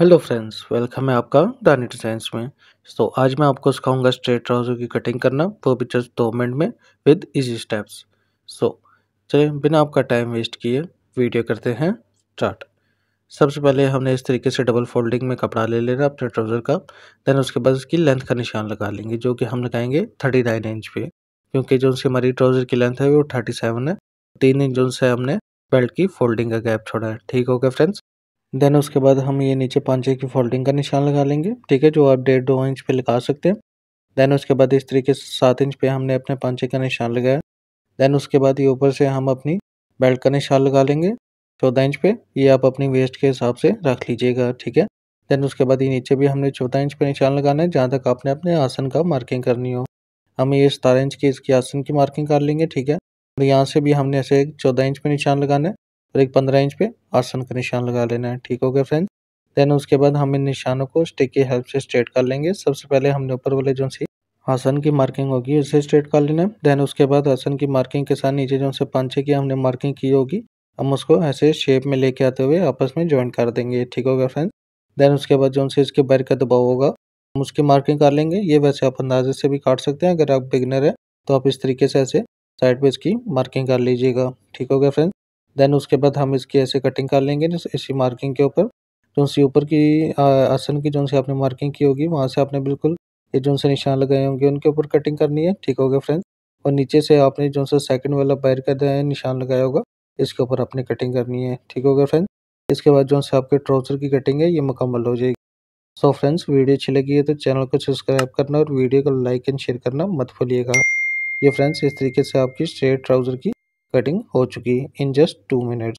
hello friends welcome है आपका दानी डिजाइंस में तो आज मैं आपको सिखाऊंगा स्ट्रेट ट्राउजर की कटिंग करना वो भी जस्ट दो मिनट में विद इजी स्टेप्स सो चलिए बिना आपका टाइम वेस्ट किए वीडियो करते हैं स्टार्ट सबसे पहले हमने इस तरीके से डबल फोल्डिंग में कपड़ा ले लेना अपने ट्राउज़र का देन उसके बाद उसकी लेंथ का निशान लगा लेंगे जो कि हम लगाएंगे थर्टी नाइन इंच पे क्योंकि जो उसकी हमारी ट्राउज़र की लेंथ है वो थर्टी सेवन है तीन इंच जो हमने बेल्ट की फोल्डिंग का गैप छोड़ा है ठीक हो गया फ्रेंड्स देन उसके बाद हम ये नीचे पांचे की फोल्डिंग का निशान लगा लेंगे ठीक है जो आप डेढ़ दो इंच पे लगा सकते हैं देन उसके बाद इस तरीके से सात इंच पे हमने अपने पांचे का निशान लगाया देन उसके बाद ये ऊपर से हम अपनी बेल्ट का निशान लगा लेंगे चौदह इंच पे ये आप अपनी वेस्ट के हिसाब से रख लीजिएगा ठीक है देन उसके बाद ये नीचे भी हमने चौदह इंच पे निशान लगाना है जहाँ तक आपने अपने आसन का मार्किंग करनी हो हम ये सतारह इंच की इसकी आसन की मार्किंग कर लेंगे ठीक है और तो यहाँ से भी हमने ऐसे चौदह इंच पे निशान लगाना है और एक पंद्रह इंच पे आसन का निशान लगा लेना है ठीक हो गया फ्रेंड्स देन उसके बाद हम इन निशानों को स्टिक की हेल्प से स्ट्रेट कर लेंगे सबसे पहले हमने ऊपर वाले जो सी आसन की मार्किंग होगी उसे स्ट्रेट कर लेना है देन उसके बाद आसन की मार्किंग के साथ नीचे जो से पंचे की हमने मार्किंग की होगी हम उसको ऐसे शेप में लेके आते हुए आपस में ज्वाइन कर देंगे ठीक हो गया फ्रेंड्स देन उसके बाद जो से इसके बैर का दबाव होगा हम उसकी मार्किंग कर लेंगे ये वैसे आप अंदाजे से भी काट सकते हैं अगर आप बिगनर हैं तो आप इस तरीके से ऐसे साइड पे इसकी मार्किंग कर लीजिएगा ठीक हो गया फ्रेंड्स देन उसके बाद हम इसकी ऐसे कटिंग कर लेंगे इसी मार्किंग के ऊपर जो तो सी ऊपर की आसन की जो सी आपने मार्किंग की होगी वहाँ से आपने बिल्कुल ये जो से निशान लगाए होंगे उनके ऊपर कटिंग करनी है ठीक हो गया फ्रेंड्स और नीचे से आपने जो सा सेकंड वाला पैर का निशान लगाया होगा इसके ऊपर आपने कटिंग करनी है ठीक हो गया फ्रेंड्स इसके बाद जो से आपके ट्राउज़र की कटिंग है ये मुकम्मल हो जाएगी सो फ्रेंड्स वीडियो अच्छी लगी है तो चैनल को सब्सक्राइब करना और वीडियो को लाइक एंड शेयर करना मत भूलिएगा ये फ्रेंड्स इस तरीके से आपकी स्ट्रेट ट्राउज़र की कटिंग हो चुकी है इन जस्ट टू मिनट